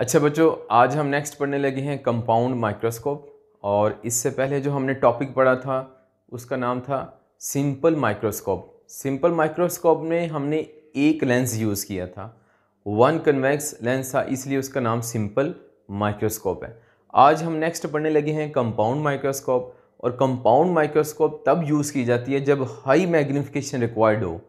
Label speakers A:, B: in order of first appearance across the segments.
A: अच्छा बच्चों आज हम नेक्स्ट पढ़ने लगे हैं कंपाउंड माइक्रोस्कोप और इससे पहले जो हमने टॉपिक पढ़ा था उसका नाम था सिंपल माइक्रोस्कोप सिंपल माइक्रोस्कोप में हमने एक लेंस यूज़ किया था वन कन्वेक्स लेंस था इसलिए उसका नाम सिंपल माइक्रोस्कोप है आज हम नेक्स्ट पढ़ने लगे हैं कंपाउंड माइक्रोस्कोप और कंपाउंड माइक्रोस्कोप तब यूज़ की जाती है जब हाई मैग्निफिकेशन रिक्वायर्ड हो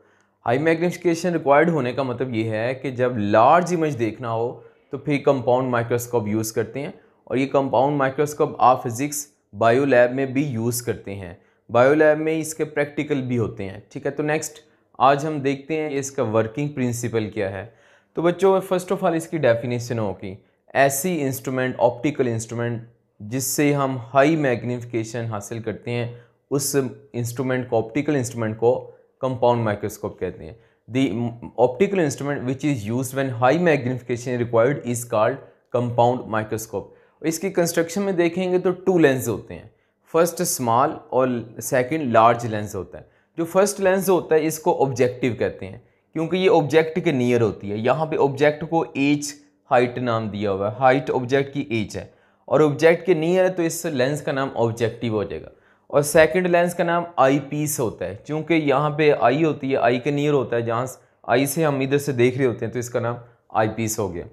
A: हाई मैग्निफिकेशन रिक्वायर्ड होने का मतलब ये है कि जब लार्ज इमेज देखना हो तो फिर कंपाउंड माइक्रोस्कोप यूज़ करते हैं और ये कंपाउंड माइक्रोस्कोप आप फिज़िक्स बायो लैब में भी यूज़ करते हैं बायो लैब में इसके प्रैक्टिकल भी होते हैं ठीक है तो नेक्स्ट आज हम देखते हैं इसका वर्किंग प्रिंसिपल क्या है तो बच्चों फर्स्ट ऑफ ऑल इसकी डेफिनेशन होगी ऐसी इंस्ट्रूमेंट ऑप्टिकल इंस्ट्रूमेंट जिससे हम हाई मैग्निफिकेशन हासिल करते हैं उस इंस्ट्रूमेंट को ऑप्टिकल इंस्ट्रूमेंट को कंपाउंड माइक्रोस्कोप कहते हैं the optical instrument which is used when high magnification is required is called compound microscope. इसकी कंस्ट्रक्शन में देखेंगे तो टू लेंस होते हैं फर्स्ट स्मॉल और सेकेंड लार्ज लेंस होता है जो फर्स्ट लेंस होता है इसको ऑब्जेक्टिव कहते हैं क्योंकि ये ऑब्जेक्ट के नियर होती है यहाँ पे ऑब्जेक्ट को एच हाइट नाम दिया हुआ है हाइट ऑब्जेक्ट की एच है और ऑब्जेक्ट के नियर है तो इस लेंस का नाम ऑब्जेक्टिव हो जाएगा और सेकंड लेंस का नाम आई पीस होता है क्योंकि यहाँ पे आई होती है आई के नियर होता है जहाँ आई से हम इधर से देख रहे होते हैं तो इसका नाम आई पीस हो गया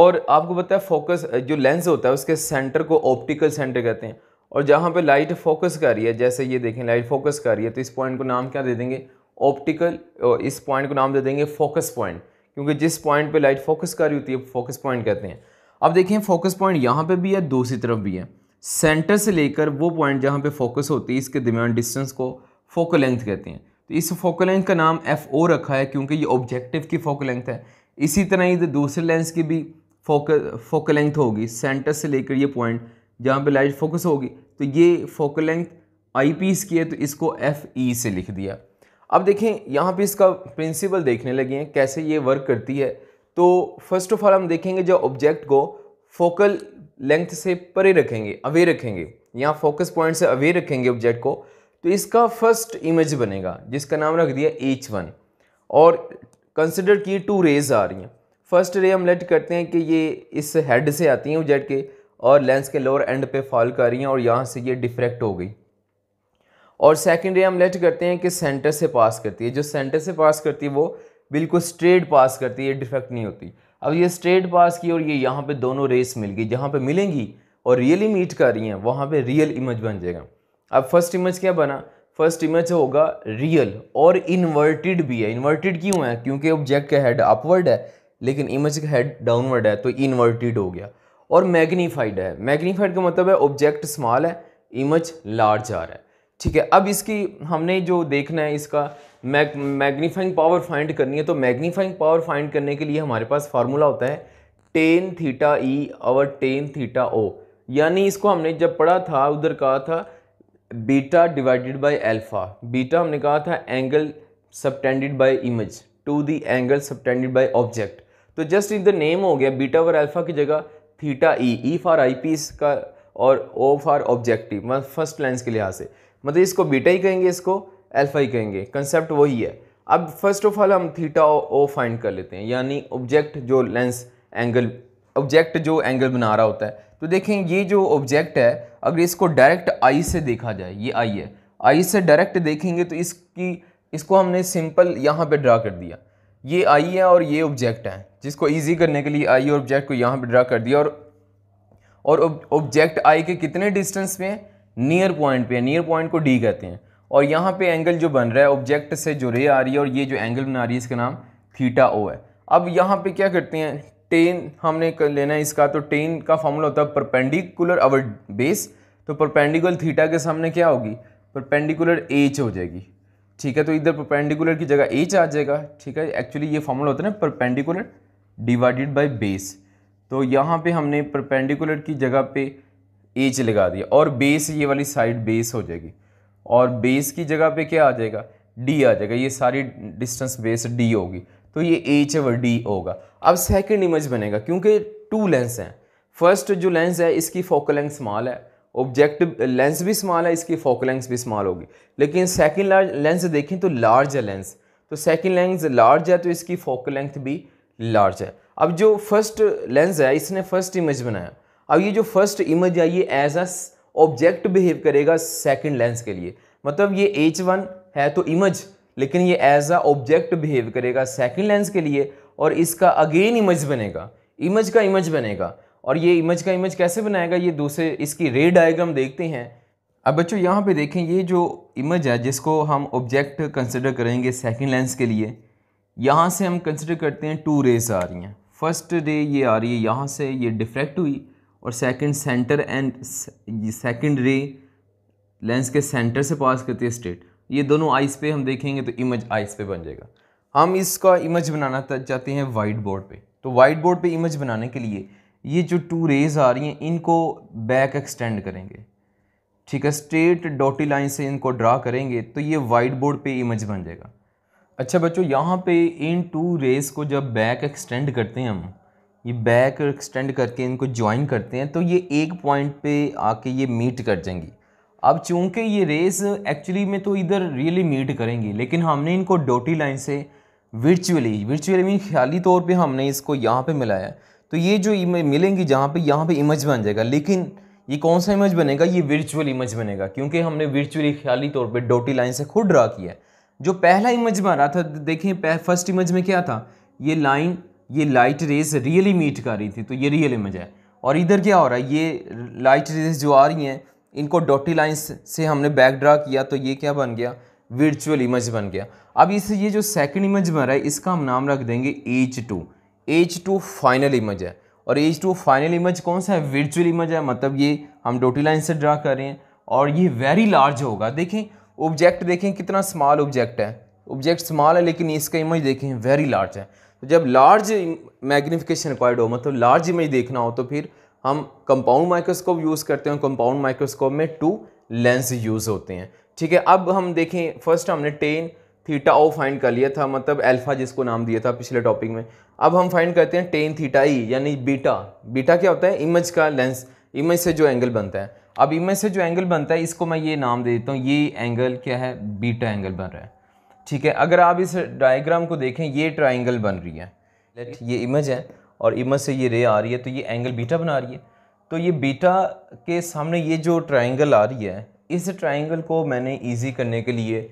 A: और आपको पता है फोकस जो लेंस होता है उसके सेंटर को ऑप्टिकल सेंटर कहते हैं और जहाँ पे लाइट फोकस कर रही है जैसे ये देखें लाइट फोकस कर रही है तो इस पॉइंट को नाम क्या दे देंगे ऑप्टिकल इस पॉइंट को नाम दे देंगे फोकस पॉइंट क्योंकि जिस पॉइंट पे लाइट फोकस कर रही होती है फोकस पॉइंट कहते हैं अब देखें फोकस पॉइंट यहाँ पे भी है दूसरी तरफ भी है सेंटर से लेकर वो पॉइंट जहाँ पे फोकस होती है इसके दरमियान डिस्टेंस को फोकल लेंथ कहते हैं तो इस फोकल लेंथ का नाम एफ ओ रखा है क्योंकि ये ऑब्जेक्टिव की फोकल लेंथ है इसी तरह ही दूसरे लेंस की भी फोकल फोकल लेंथ होगी सेंटर से लेकर ये पॉइंट जहाँ पे लाइट फोकस होगी तो ये फोकल लेंथ आई पीस की है तो इसको एफ ई e से लिख दिया अब देखें यहाँ पे इसका प्रिंसिपल देखने लगे हैं कैसे ये वर्क करती है तो फर्स्ट ऑफ ऑल हम देखेंगे जो ऑब्जेक्ट को फोकल लेंथ से परे रखेंगे अवे रखेंगे या फोकस पॉइंट से अवे रखेंगे ऑब्जेक्ट को तो इसका फर्स्ट इमेज बनेगा जिसका नाम रख दिया एच वन और कंसिडर की टू रेज आ रही हैं फर्स्ट रे हम लेट करते हैं कि ये इस हेड से आती हैं ऑब्जेक्ट के और लेंस के लोअर एंड पे फॉल कर रही हैं और यहाँ से ये डिफ्रैक्ट हो गई और सेकेंड रे हम लेट करते हैं कि सेंटर से पास करती है जो सेंटर से पास करती है वो बिल्कुल स्ट्रेट पास करती है डिफेक्ट नहीं होती अब ये स्ट्रेट पास की और ये यहाँ पे दोनों रेस मिल गई जहाँ पे मिलेंगी और रियली मीट कर रही हैं वहाँ पे रियल इमेज बन जाएगा अब फर्स्ट इमेज क्या बना फर्स्ट इमेज होगा रियल और इन्वर्टेड भी है इन्वर्टेड क्यों है क्योंकि ऑब्जेक्ट का हेड अपवर्ड है लेकिन इमेज का हेड डाउनवर्ड है तो इन्वर्टेड हो गया और मैग्नीफाइड है मैग्नीफाइड का मतलब है ऑब्जेक्ट स्मॉल है इमेज लार्ज आ रहा है ठीक है अब इसकी हमने जो देखना है इसका मैग मैग्नीफाइंग पावर फाइंड करनी है तो मैग्नीफाइंग पावर फाइंड करने के लिए हमारे पास फार्मूला होता है टेन थीटा ई और टेन थीटा ओ यानी इसको हमने जब पढ़ा था उधर कहा था beta divided by alpha beta हमने कहा था angle subtended by image to the angle subtended by object तो जस्ट इन द नेम हो गया बीटा और अल्फा की जगह theta E E for eyepiece का और O for objective first lens के लिहाज से मतलब इसको बीटा ही कहेंगे इसको अल्फ़ा ही कहेंगे कंसेप्ट वही है अब फर्स्ट ऑफ ऑल हम थीटा ओ फाइंड कर लेते हैं यानी ऑब्जेक्ट जो लेंस एंगल ऑब्जेक्ट जो एंगल बना रहा होता है तो देखें ये जो ऑब्जेक्ट है अगर इसको डायरेक्ट आई से देखा जाए ये आई है आई से डायरेक्ट देखेंगे तो इसकी इसको हमने सिंपल यहाँ पे ड्रा कर दिया ये आई है और ये ऑब्जेक्ट है जिसको इजी करने के लिए आई और ऑब्जेक्ट को यहाँ पे ड्रा कर दिया और ऑब्जेक्ट आई के कितने डिस्टेंस पे है नियर पॉइंट पे है नियर पॉइंट को डी कहते हैं और यहाँ पे एंगल जो बन रहा है ऑब्जेक्ट से जो रे आ रही है और ये जो एंगल बना रही है इसका नाम थीटा ओ है अब यहाँ पे क्या करते हैं टेन हमने कर लेना है इसका तो टेन का फॉर्मूला होता है परपेंडिकुलर अवर बेस तो परपेंडिकुलर थीटा के सामने क्या होगी परपेंडिकुलर एच हो जाएगी ठीक है तो इधर परपेंडिकुलर की जगह एच आ जाएगा ठीक है एक्चुअली ये फॉर्मूला होता है ना परपेंडिकुलर डिवाइडेड बाई बेस तो यहाँ पर हमने परपेंडिकुलर की जगह पर एच लगा दिया और बेस ये वाली साइड बेस हो जाएगी और बेस की जगह पे क्या आ जाएगा डी आ जाएगा ये सारी डिस्टेंस बेस डी होगी तो ये एच ओवर डी होगा अब सेकेंड इमेज बनेगा क्योंकि टू लेंस हैं फर्स्ट जो लेंस है इसकी फोकल लेंथ स्मॉल है ऑब्जेक्ट लेंस भी स्मॉल है इसकी फोकल लेंथ भी स्मॉल होगी लेकिन सेकेंड लार्ज लेंस देखें तो लार्ज है लेंस तो सेकेंड लेंस लार्ज है तो इसकी फोकल लेंथ भी लार्ज है अब जो फर्स्ट लेंस है इसने फर्स्ट इमेज बनाया अब ये जो फर्स्ट इमेज है ये एज अ ऑब्जेक्ट बिहेव करेगा सेकेंड लेंस के लिए मतलब ये एच वन है तो इमेज लेकिन ये एज अ ऑब्जेक्ट बिहेव करेगा सेकेंड लेंस के लिए और इसका अगेन इमेज बनेगा इमेज का इमेज बनेगा और ये इमेज का इमेज कैसे बनाएगा ये दूसरे इसकी रे डायग्राम देखते हैं अब बच्चों यहाँ पे देखें ये जो इमेज है जिसको हम ऑब्जेक्ट कंसिडर करेंगे सेकेंड लेंस के लिए यहाँ से हम कंसिडर करते हैं टू रेज आ रही हैं फर्स्ट रे ये आ रही है यहाँ से ये डिफ्लेक्ट हुई और second centre and secondary lens के सेंटर से पास करती है स्टेट ये दोनों आइस पे हम देखेंगे तो इमेज आइस पे बन जाएगा हम इसका इमेज बनाना चाहते हैं वाइट बोर्ड पे तो वाइट बोर्ड पे इमेज बनाने के लिए ये जो टू रेज आ रही हैं इनको बैक एक्सटेंड करेंगे ठीक है स्ट्रेट डॉटी लाइन से इनको ड्रा करेंगे तो ये वाइट बोर्ड पे इमेज बन जाएगा अच्छा बच्चों यहाँ पे इन टू रेज को जब बैक एक्सटेंड करते हैं हम ये बैक एक्सटेंड करके इनको ज्वाइन करते हैं तो ये एक पॉइंट पे आके ये मीट कर जाएंगी अब चूंकि ये रेस एक्चुअली में तो इधर रियली मीट करेंगी लेकिन हमने इनको डोटी लाइन से वर्चुअली वर्चुअली मीन ख्याली तौर पे हमने इसको यहाँ पे मिलाया तो ये जो मिलेंगी जहाँ पे यहाँ पे इमेज बन जाएगा लेकिन ये कौन सा इमेज बनेगा ये वर्चुअल इमेज बनेगा क्योंकि हमने वर्चुअली ख्याली तौर पर डोटी लाइन से खुद ड्रा किया जो पहला इमेज बन रहा था देखें फर्स्ट इमेज में क्या था ये लाइन ये लाइट रेस रियली मीट कर रही थी तो ये रियल इमेज है और इधर क्या हो रहा है ये लाइट रेस जो आ रही हैं इनको डॉटी लाइन्स से हमने बैक ड्रा किया तो ये क्या बन गया वर्चुअल इमेज बन गया अब इस ये जो सेकंड इमेज बन रहा है इसका हम नाम रख देंगे H two H two final image है और एच टू फाइनल इमेज कौन सा है वर्चुअल इमेज है मतलब ये हम डोटी लाइन से ड्रा कर रहे हैं और ये वेरी लार्ज होगा देखें ऑब्जेक्ट देखें कितना स्मॉल ऑब्जेक्ट है ऑब्जेक्ट स्मॉल है लेकिन इसका इमेज देखें वेरी लार्ज है तो जब लार्ज मैग्निफिकेशन रिक्वायर्ड हो मतलब लार्ज इमेज देखना हो तो फिर हम कंपाउंड माइक्रोस्कोप यूज़ करते हैं कंपाउंड माइक्रोस्कोप में टू लेंस यूज़ होते हैं ठीक है अब हम देखें फर्स्ट हमने टेन थीटा ओ फाइंड कर लिया था मतलब अल्फा जिसको नाम दिया था पिछले टॉपिक में अब हम फाइंड करते हैं टेन थीटा ई यानी बीटा बीटा क्या होता है इमेज का लेंस इमेज से जो एंगल बनता है अब इमेज से जो एंगल बनता है इसको मैं ये नाम दे देता हूँ ये एंगल क्या है बीटा एंगल बन रहा है ठीक है अगर आप इस डायग्राम को देखें ये ट्राइंगल बन रही है लेट ये इमेज है और इमेज से ये रे आ रही है तो ये एंगल बीटा बना रही है तो ये बीटा के सामने ये जो ट्राइंगल आ रही है इस ट्राइंगल को मैंने ईजी करने के लिए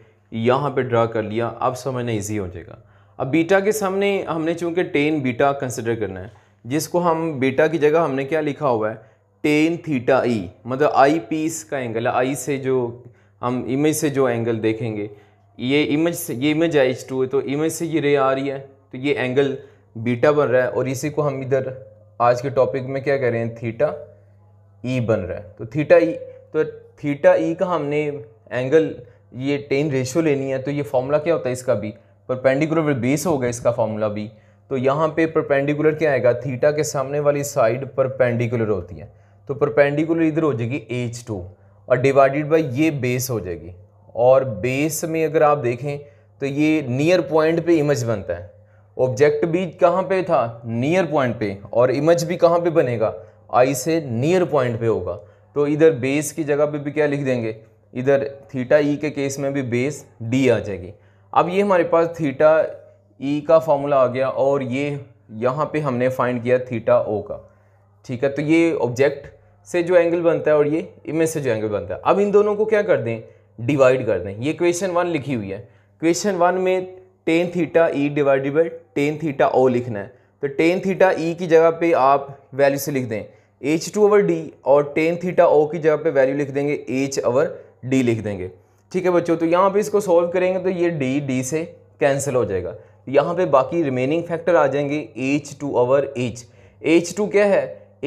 A: यहाँ पर ड्रा कर लिया अब समझना ईजी हो जाएगा अब बीटा के सामने हमने चूँकि टेन बीटा कंसिडर करना है जिसको हम बीटा की जगह हमने क्या लिखा हुआ है टेन थीटा ई मतलब आई पीस का एंगल है आई से जो हम इमेज से जो एंगल देखेंगे ये इमेज से ये इमेज है एच टू तो इमेज से ये रे आ रही है तो ये एंगल बीटा बन रहा है और इसी को हम इधर आज के टॉपिक में क्या कह रहे हैं थीटा ई e बन रहा है तो थीटा ई e, तो थीटा ई e का हमने एंगल ये टेन रेशियो लेनी है तो ये फॉर्मूला क्या होता है इसका भी परपेंडिकुलर बेस होगा इसका फॉर्मूला भी तो यहाँ पे परपेंडिकुलर क्या आएगा थीटा के सामने वाली साइड परपेंडिकुलर होती है तो परपेंडिकुलर इधर हो जाएगी एच टू और डिवाइडेड बाई ये बेस हो जाएगी और बेस में अगर आप देखें तो ये नियर पॉइंट पे इमेज बनता है ऑब्जेक्ट भी कहाँ पे था नियर पॉइंट पे और इमेज भी कहाँ पे बनेगा आई से नियर पॉइंट पे होगा तो इधर बेस की जगह पे भी क्या लिख देंगे इधर थीटा ई e के केस में भी बेस डी आ जाएगी अब ये हमारे पास थीटा ई e का फॉर्मूला आ गया और ये यहाँ पे हमने फाइंड किया थीटा ओ का ठीक है तो ये ऑब्जेक्ट से जो एंगल बनता है और ये इमेज से जो एंगल बनता है अब इन दोनों को क्या कर दें डिवाइड कर दें ये क्वेश्चन वन लिखी हुई है क्वेश्चन वन में tan theta E divided by tan theta O लिखना है तो टेन थीटा ई की जगह पे आप वैल्यू से लिख दें एच टू ओवर डी और टेन थीटा ओ की जगह पे वैल्यू लिख देंगे एच ओवर डी लिख देंगे ठीक है बच्चों तो यहाँ पे इसको सॉल्व करेंगे तो ये डी डी से कैंसिल हो जाएगा यहाँ पे बाकी रिमेनिंग फैक्टर आ जाएंगे H two over H H two क्या है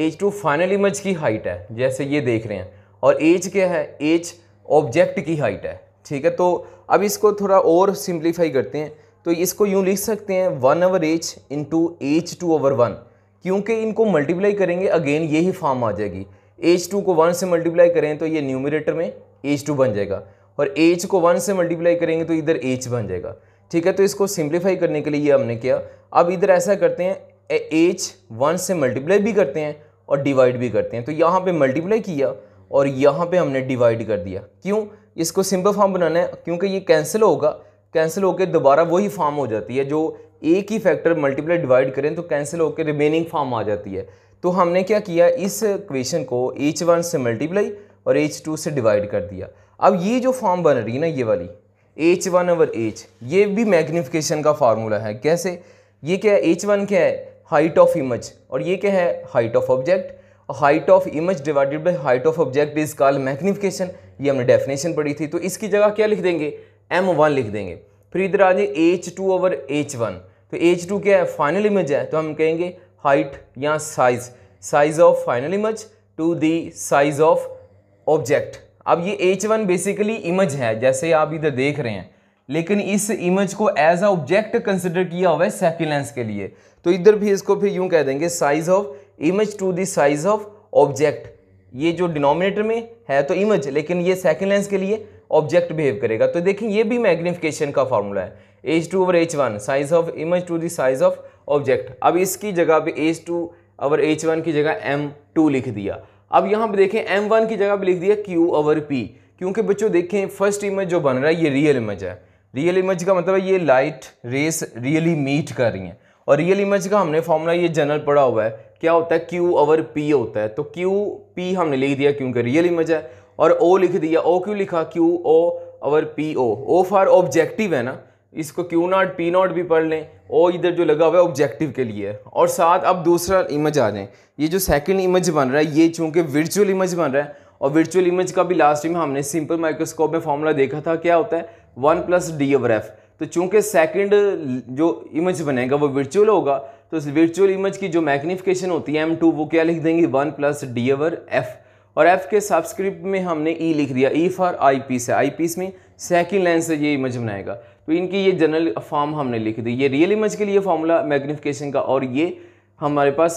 A: एच टू फाइनल इमेज की हाइट है जैसे ये देख रहे हैं और एच क्या है एच ऑब्जेक्ट की हाइट है ठीक है तो अब इसको थोड़ा और सिंप्लीफाई करते हैं तो इसको यूँ लिख सकते हैं one over H into H two over one क्योंकि इनको मल्टीप्लाई करेंगे अगेन यही फॉर्म आ जाएगी एच टू को वन से मल्टीप्लाई करें तो ये न्यूमिनेटर में एच टू बन जाएगा और एच को वन से मल्टीप्लाई करेंगे तो इधर एच बन जाएगा ठीक है तो इसको सिंप्लीफाई करने के लिए ये हमने किया अब इधर ऐसा करते हैं एच वन से मल्टीप्लाई भी करते हैं और डिवाइड भी करते हैं तो यहाँ पे मल्टीप्लाई किया और यहाँ पे हमने डिवाइड कर दिया क्यों इसको सिंपल फॉर्म बनाना है क्योंकि ये कैंसिल होगा कैंसिल होकर दोबारा वही फॉर्म हो जाती है जो एक ही फैक्टर मल्टीप्लाई डिवाइड करें तो कैंसिल होकर रिमेनिंग फॉर्म आ जाती है तो हमने क्या किया इस क्वेश्चन को एच वन से मल्टीप्लाई और एच टू से डिवाइड कर दिया अब ये जो फॉर्म बन रही है ना ये वाली एच वन ओवर एच ये भी मैग्निफिकेशन का फार्मूला है कैसे ये क्या है एच वन क्या है हाइट ऑफ इमेज और ये क्या है height of object height of image divided by height of object is call magnification ये हमने डेफिनेशन पढ़ी थी तो इसकी जगह क्या लिख देंगे एम वन लिख देंगे फिर इधर आ जाए H two over H one तो एच टू क्या है फाइनल इमेज है तो हम कहेंगे हाइट या size size of final image to the size of object अब ये एच वन बेसिकली इमेज है जैसे आप इधर देख रहे हैं लेकिन इस इमेज को एज अ ऑब्जेक्ट कंसिडर किया हुआ है सेकेंड लेंस के लिए तो इधर भी इसको फिर यूं कह देंगे size of image to the size of object ये जो डिनोमिनेटर में है तो इमेज लेकिन ये सेकेंड लेंस के लिए ऑब्जेक्ट बिहेव करेगा तो देखिए ये भी मैग्निफिकेशन का फॉर्मूला है H two over H one size of image to the size of object अब इसकी जगह पे H two over H one की जगह एम टू लिख दिया अब यहाँ पे देखें एम वन की जगह पे लिख दिया क्यू ओवर पी क्योंकि बच्चों देखें फर्स्ट इमेज जो बन रहा है ये रियल इमेज है रियल इमेज का मतलब ये लाइट रेस रियली मीट कर रही हैं और रियल इमेज का हमने फॉर्मूला ये जनरल पढ़ा हुआ है क्या होता है क्यू ओवर पी होता है तो क्यू पी हमने लिख दिया क्योंकि रियल इमेज है और ओ लिख दिया ओ क्यों लिखा Q O over P O O for objective है ना इसको क्यू नॉट पी नॉट भी पढ़ लें ओ इधर जो लगा हुआ है ऑब्जेक्टिव के लिए और साथ अब दूसरा इमेज आ जाए ये जो सेकंड इमेज बन रहा है ये चूँकि वर्चुअल इमेज बन रहा है और वर्चुअल इमेज का भी लास्ट में हमने सिंपल माइक्रोस्कोप में फॉर्मूला देखा था क्या होता है one plus D over F तो चूँकि सेकेंड जो इमेज बनेगा वो वर्चुअल होगा तो इस वर्चुअल इमेज की जो मैग्निफिकेशन होती है एम टू वो क्या लिख देंगे one plus D over F और एफ़ के सब्सक्रिप्ट में हमने ई e लिख दिया ई फॉर आई पीस है आई पीस में सेकेंड लेंस से ये इमेज बनाएगा तो इनकी ये जनरल फॉर्म हमने लिख दी ये रियल इमेज के लिए फॉर्मूला मैग्निफिकेशन का और ये हमारे पास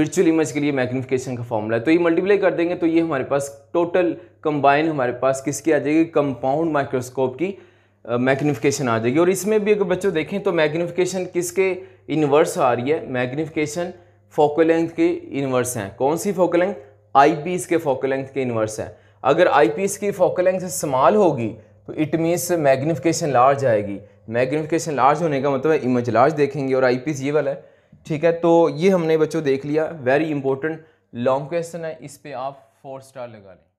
A: वर्चुअल इमेज के लिए मैग्निफिकेशन का फॉर्मूला है तो ये मल्टीप्लाई कर देंगे तो ये हमारे पास टोटल कंबाइन हमारे पास किसकी आ जाएगी कंपाउंड माइक्रोस्कोप की मैग्नीफिकेशन आ जाएगी और इसमें भी अगर बच्चों देखें तो मैग्नीफिकेशन किसके इन्वर्स आ रही है मैग्नीफिकेशन फोकल लेंथ के इन्वर्स हैं कौन सी फोकल लेंथ आई के फोकल लेंथ के इन्वर्स हैं अगर आई की फोकल लेंथ स्मॉल होगी तो इट मीन्स मैग्नीफिकेशन लार्ज आएगी मैग्नीफिकेशन लार्ज होने का मतलब है इमेज लार्ज देखेंगे और आई ये वाला है ठीक है तो ये हमने बच्चों देख लिया वेरी इंपॉर्टेंट लॉन्ग क्वेश्चन है इस पर आप फोर स्टार लगा लें